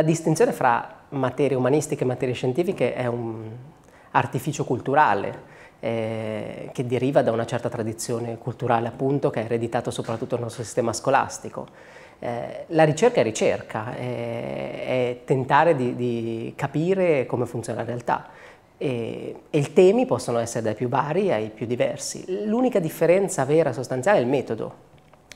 la distinzione fra materie umanistiche e materie scientifiche è un artificio culturale eh, che deriva da una certa tradizione culturale appunto che ha ereditato soprattutto il nostro sistema scolastico. Eh, la ricerca è ricerca, eh, è tentare di, di, capire come funziona la realtà e, e i temi possono essere dai più vari ai più diversi. L'unica differenza vera sostanziale è il metodo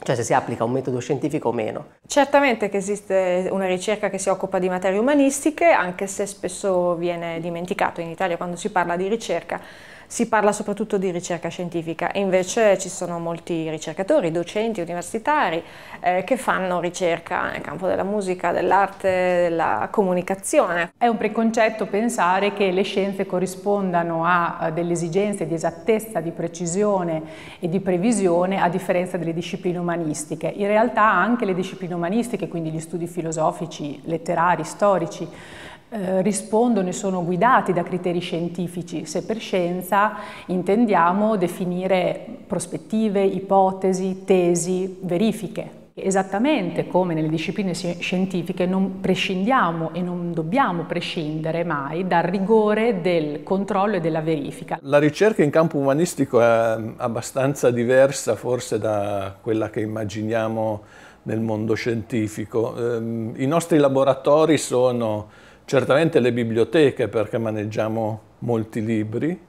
cioè se si applica un metodo scientifico o meno. Certamente che esiste una ricerca che si occupa di materie umanistiche, anche se spesso viene dimenticato in Italia quando si parla di ricerca si parla soprattutto di ricerca scientifica invece ci sono molti ricercatori, docenti, universitari eh, che fanno ricerca nel campo della musica, dell'arte, della comunicazione. È un preconcetto pensare che le scienze corrispondano a delle esigenze di esattezza, di precisione e di previsione a differenza delle discipline umanistiche. In realtà anche le discipline umanistiche, quindi gli studi filosofici, letterari, storici, eh, rispondono e sono guidati da criteri scientifici, se per scienza intendiamo definire prospettive, ipotesi, tesi, verifiche. Esattamente come nelle discipline scientifiche non prescindiamo e non dobbiamo prescindere mai dal rigore del controllo e della verifica. La ricerca in campo umanistico è mm, abbastanza diversa forse da quella che immaginiamo nel mondo scientifico. Ehm, I nostri laboratori sono certamente le biblioteche perché maneggiamo molti libri,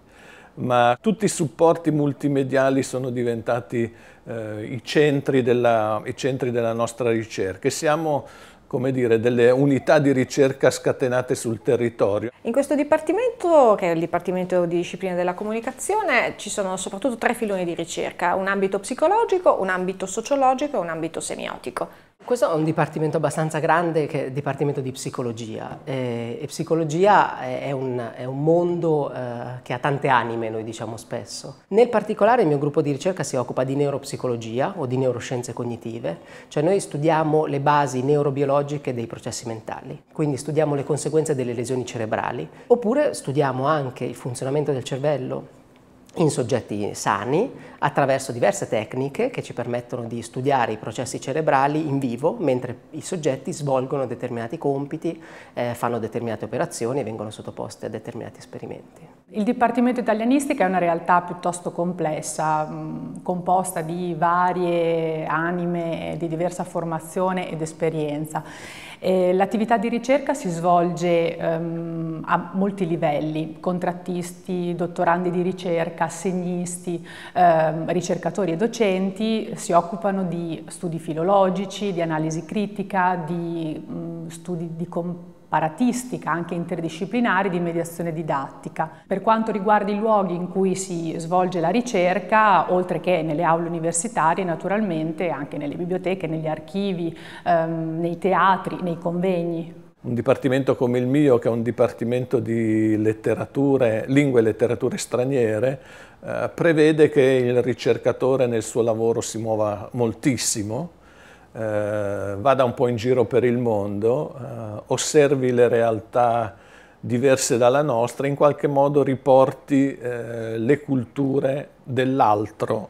ma tutti i supporti multimediali sono diventati eh, i, centri della, i, centri della, nostra ricerca e siamo come dire, delle unità di ricerca scatenate sul territorio. In questo dipartimento, che è il Dipartimento di Disciplina della Comunicazione, ci sono soprattutto tre filoni di ricerca, un ambito psicologico, un ambito sociologico e un ambito semiotico. Questo è un dipartimento abbastanza grande che è il Dipartimento di Psicologia e, e psicologia è un, è un mondo eh, che ha tante anime, noi diciamo spesso. Nel particolare il mio gruppo di ricerca si occupa di neuropsicologia o di neuroscienze cognitive, cioè noi studiamo le basi neurobiologiche dei processi mentali, quindi studiamo le conseguenze delle lesioni cerebrali, oppure studiamo anche il funzionamento del cervello, in soggetti sani attraverso diverse tecniche che ci permettono di studiare i processi cerebrali in vivo mentre i soggetti svolgono determinati compiti, eh, fanno determinate operazioni e vengono sottoposti a determinati esperimenti. Il Dipartimento Italianistica è una realtà piuttosto complessa, mh, mm, composta di varie anime di diversa formazione ed esperienza L'attività di ricerca si svolge ehm, a molti livelli, contrattisti, dottorandi di ricerca, assegnisti, ehm, ricercatori e docenti si occupano di studi filologici, di analisi critica, di studi di competenza paratistica, anche interdisciplinari, di mediazione didattica. Per quanto riguarda i luoghi in cui si svolge la ricerca, oltre che nelle aule universitarie, naturalmente anche nelle biblioteche, negli archivi, ehm, nei teatri, nei convegni. Un dipartimento come il mio, che è un dipartimento di letterature, lingue e letterature straniere, eh, prevede che il ricercatore nel suo lavoro si muova moltissimo, eh, vada un po' in giro per il mondo, eh, osservi le realtà diverse dalla nostra, in qualche modo riporti eh, le culture dell'altro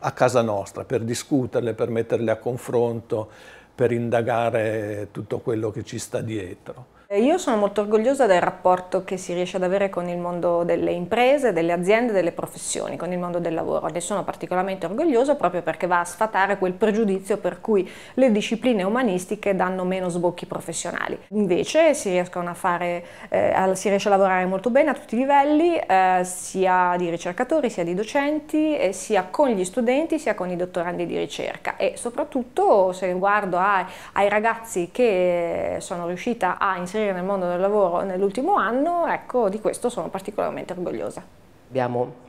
a casa nostra per discuterle, per metterle a confronto, per indagare tutto quello che ci sta dietro. Io sono molto orgogliosa del rapporto che si riesce ad avere con il mondo delle imprese, delle aziende, delle professioni, con il mondo del lavoro. Ne sono particolarmente orgogliosa proprio perché va a sfatare quel pregiudizio per cui le discipline umanistiche danno meno sbocchi professionali. Invece si, fare, eh, si riesce a lavorare molto bene a tutti i livelli, eh, sia di ricercatori, sia di docenti, eh, sia con gli studenti, sia con i dottorandi di ricerca. E soprattutto se guardo a, ai ragazzi che sono riuscita a inserire carriera nel mondo del lavoro nell'ultimo anno, ecco, di questo sono particolarmente orgogliosa. Abbiamo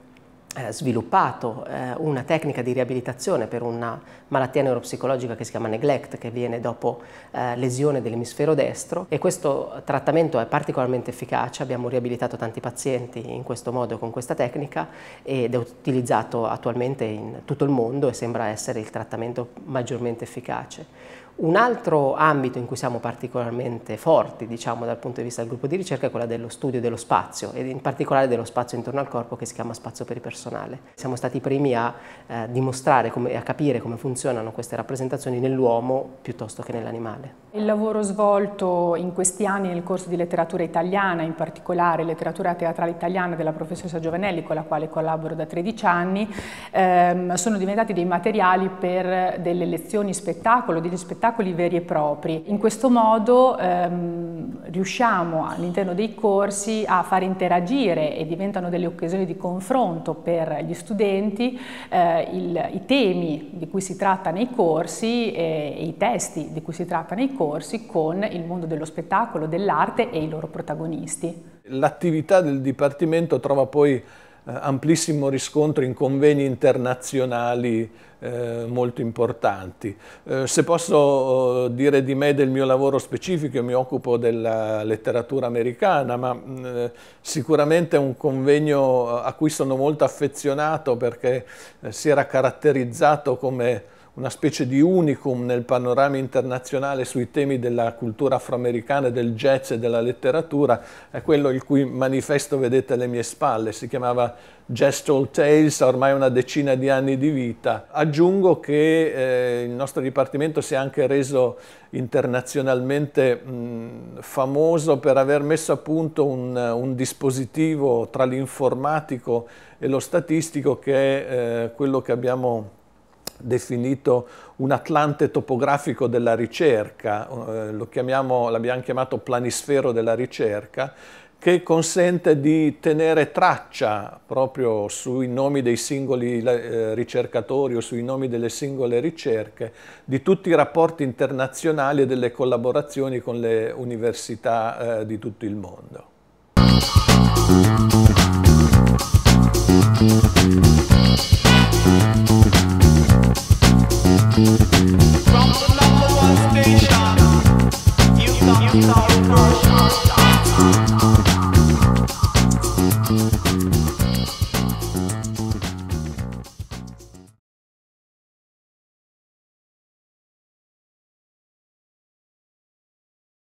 eh, sviluppato eh, una tecnica di riabilitazione per una malattia neuropsicologica che si chiama neglect, che viene dopo eh, lesione dell'emisfero destro e questo trattamento è particolarmente efficace, abbiamo riabilitato tanti pazienti in questo modo con questa tecnica ed è utilizzato attualmente in tutto il mondo e sembra essere il trattamento maggiormente efficace. Un altro ambito in cui siamo particolarmente forti, diciamo, dal punto di vista del gruppo di ricerca è quello dello studio dello spazio ed in particolare dello spazio intorno al corpo che si chiama spazio per i peripersonale personale. Siamo stati i primi a eh, dimostrare e a capire come funzionano queste rappresentazioni nell'uomo piuttosto che nell'animale. Il lavoro svolto in questi anni nel corso di letteratura italiana, in particolare letteratura teatrale italiana della professoressa Giovanelli, con la quale collaboro da 13 anni, ehm, sono diventati dei materiali per delle lezioni spettacolo, degli spettacoli veri e propri. In questo modo ehm, riusciamo all'interno dei corsi a far interagire e diventano delle occasioni di confronto per per gli studenti eh, il, i temi di cui si tratta nei corsi e, eh, e i testi di cui si tratta nei corsi con il mondo dello spettacolo, dell'arte e i loro protagonisti. L'attività del Dipartimento trova poi eh, amplissimo riscontro in convegni internazionali eh, molto importanti. Eh, se posso eh, dire di me del mio lavoro specifico, mi occupo della letteratura americana, ma mh, mm, eh, sicuramente è un convegno a cui sono molto affezionato perché eh, si era caratterizzato come una specie di unicum nel panorama internazionale sui temi della cultura afroamericana, del jazz e della letteratura, è quello il cui manifesto vedete alle mie spalle, si chiamava Jazz Told Tales, ha ormai una decina di anni di vita. Aggiungo che eh, il nostro dipartimento si è anche reso internazionalmente mh, famoso per aver messo a punto un, un dispositivo tra l'informatico e lo statistico che è eh, quello che abbiamo definito un atlante topografico della ricerca, eh, l'abbiamo chiamato planisfero della ricerca, che consente di tenere traccia proprio sui nomi dei singoli eh, ricercatori o sui nomi delle singole ricerche di tutti i rapporti internazionali e delle collaborazioni con le università eh, di tutto il mondo. Thank you. Música